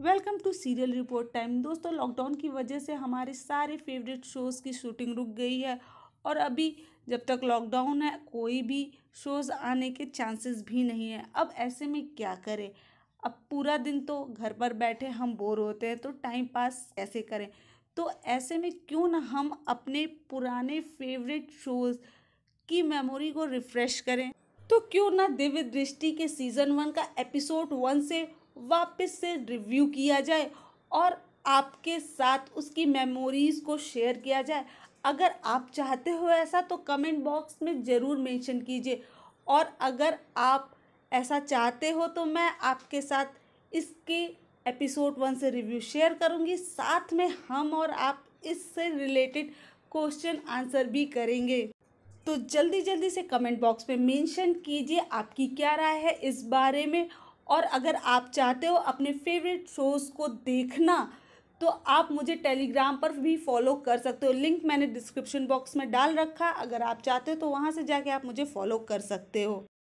welcome to serial report time दोस्तों lockdown की वजह से हमारे सारे फेवरेट शोज़ की शूटिंग रुक गई है और अभी जब तक लॉकडाउन है कोई भी शोज़ आने के चांसेस भी नहीं है अब ऐसे में क्या करें अब पूरा दिन तो घर पर बैठे हम बोर होते हैं तो टाइम पास कैसे करें तो ऐसे में क्यों ना हम अपने पुराने फेवरेट शोज़ की मेमोरी को रिफ़्रेश करें तो क्यों ना दिव्य दृष्टि के सीज़न वन का एपिसोड वन से वापस से रिव्यू किया जाए और आपके साथ उसकी मेमोरीज़ को शेयर किया जाए अगर आप चाहते हो ऐसा तो कमेंट बॉक्स में ज़रूर मेंशन कीजिए और अगर आप ऐसा चाहते हो तो मैं आपके साथ इसके एपिसोड वन से रिव्यू शेयर करूँगी साथ में हम और आप इससे रिलेटेड क्वेश्चन आंसर भी करेंगे तो जल्दी जल्दी से कमेंट बॉक्स में मेंशन कीजिए आपकी क्या राय है इस बारे में और अगर आप चाहते हो अपने फेवरेट शोज़ को देखना तो आप मुझे टेलीग्राम पर भी फॉलो कर सकते हो लिंक मैंने डिस्क्रिप्शन बॉक्स में डाल रखा अगर आप चाहते हो तो वहाँ से जाके आप मुझे फॉलो कर सकते हो